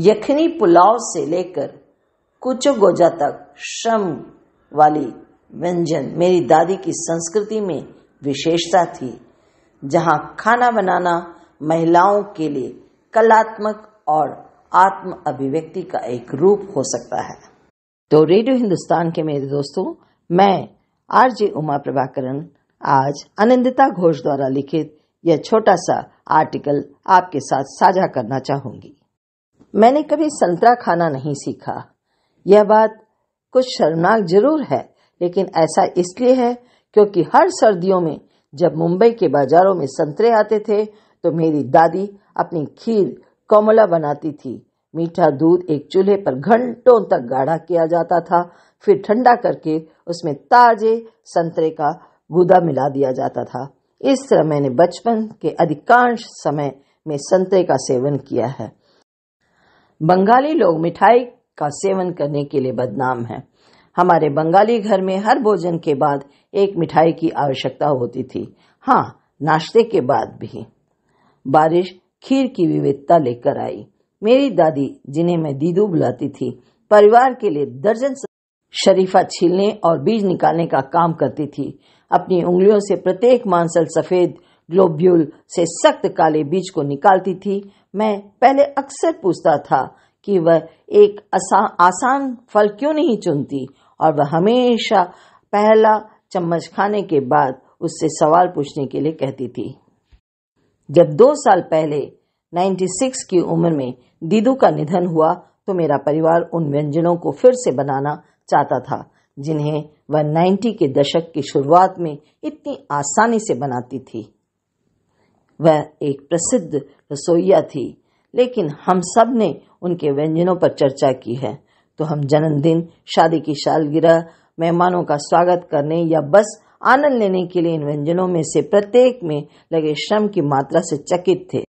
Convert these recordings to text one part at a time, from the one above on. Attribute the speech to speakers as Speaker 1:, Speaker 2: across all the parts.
Speaker 1: यखनी पुलाव से लेकर कुचो गोजा तक श्रम वाली व्यंजन मेरी दादी की संस्कृति में विशेषता थी जहां खाना बनाना महिलाओं के लिए कलात्मक और आत्म अभिव्यक्ति का एक रूप हो सकता है तो रेडियो हिंदुस्तान के मेरे दोस्तों मैं आरजे उमा प्रभाकरण आज अनिंदिता घोष द्वारा लिखित यह छोटा सा आर्टिकल आपके साथ साझा करना चाहूंगी मैंने कभी संतरा खाना नहीं सीखा यह बात कुछ शर्मनाक जरूर है लेकिन ऐसा इसलिए है क्योंकि हर सर्दियों में जब मुंबई के बाजारों में संतरे आते थे तो मेरी दादी अपनी खीर कोमला बनाती थी मीठा दूध एक चूल्हे पर घंटों तक गाढ़ा किया जाता था फिर ठंडा करके उसमें ताजे संतरे का गुदा मिला दिया जाता था इस तरह मैंने बचपन के अधिकांश समय में संतरे का सेवन किया है बंगाली लोग मिठाई का सेवन करने के लिए बदनाम हैं हमारे बंगाली घर में हर भोजन के बाद एक मिठाई की आवश्यकता होती थी हाँ नाश्ते के बाद भी बारिश खीर की विविधता लेकर आई मेरी दादी जिन्हें मैं दीदू बुलाती थी परिवार के लिए दर्जन शरीफा छीलने और बीज निकालने का काम करती थी अपनी उंगलियों से प्रत्येक मांसल सफेद ग्लोब्यूल से सख्त काले बीज को निकालती थी मैं पहले अक्सर पूछता था कि वह एक आसा, आसान फल क्यों नहीं चुनती और वह हमेशा पहला चम्मच खाने के बाद उससे सवाल पूछने के लिए कहती थी जब दो साल पहले 96 की उम्र में दीदू का निधन हुआ तो मेरा परिवार उन व्यंजनों को फिर से बनाना चाहता था जिन्हें वह 90 के दशक की शुरुआत में इतनी आसानी से बनाती थी वह एक प्रसिद्ध रसोइया थी लेकिन हम सब ने उनके व्यंजनों पर चर्चा की है तो हम जन्मदिन शादी की सालगिरह मेहमानों का स्वागत करने या बस आनंद लेने के लिए इन व्यंजनों में से प्रत्येक में लगे श्रम की मात्रा से चकित थे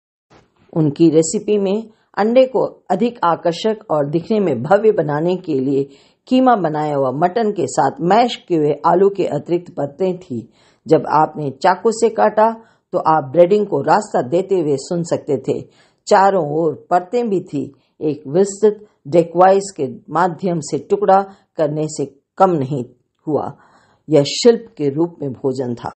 Speaker 1: उनकी रेसिपी में अंडे को अधिक आकर्षक और दिखने में भव्य बनाने के लिए कीमा बनाया हुआ मटन के साथ मैश किए आलू के अतिरिक्त पत्ते थी जब आपने चाकू से काटा तो आप ब्रेडिंग को रास्ता देते हुए सुन सकते थे चारों ओर परतें भी थी एक विस्तृत डेकवाइस के माध्यम से टुकड़ा करने से कम नहीं हुआ यह शिल्प के रूप में भोजन था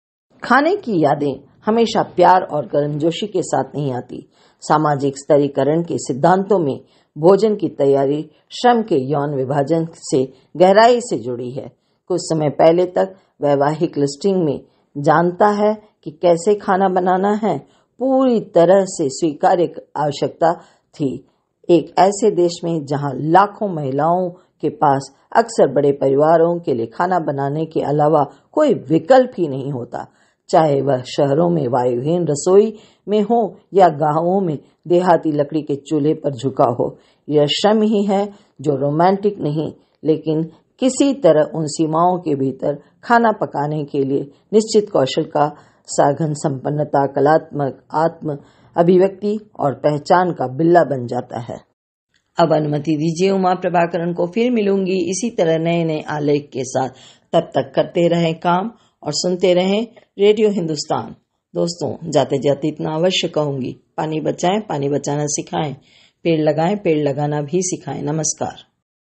Speaker 1: खाने की यादें हमेशा प्यार और गर्मजोशी के साथ नहीं आती सामाजिक स्तरीकरण के सिद्धांतों में भोजन की तैयारी श्रम के यौन विभाजन से गहराई से जुड़ी है कुछ समय पहले तक वैवाहिक लिस्टिंग में जानता है कि कैसे खाना बनाना है पूरी तरह से स्वीकार आवश्यकता थी एक ऐसे देश में जहां लाखों महिलाओं के पास अक्सर बड़े परिवारों के लिए खाना बनाने के अलावा कोई विकल्प ही नहीं होता चाहे वह शहरों में वायुहीन रसोई में हो या गांवों में देहाती लकड़ी के चूल्हे पर झुका हो यह श्रम ही है जो रोमांटिक नहीं लेकिन किसी तरह उन सीमाओं के भीतर खाना पकाने के लिए निश्चित कौशल का साघन संपन्नता कलात्मक आत्म अभिव्यक्ति और पहचान का बिल्ला बन जाता है अब अनुमति दीजिए उमा प्रभाकरण को फिर मिलूंगी इसी तरह नए नए आलेख के साथ तब तक करते रहे काम और सुनते रहे रेडियो हिंदुस्तान दोस्तों जाते जाते इतना अवश्य कहूंगी पानी बचाएं पानी बचाना सिखाएं पेड़ लगाएं पेड़ लगाना भी सिखाएं नमस्कार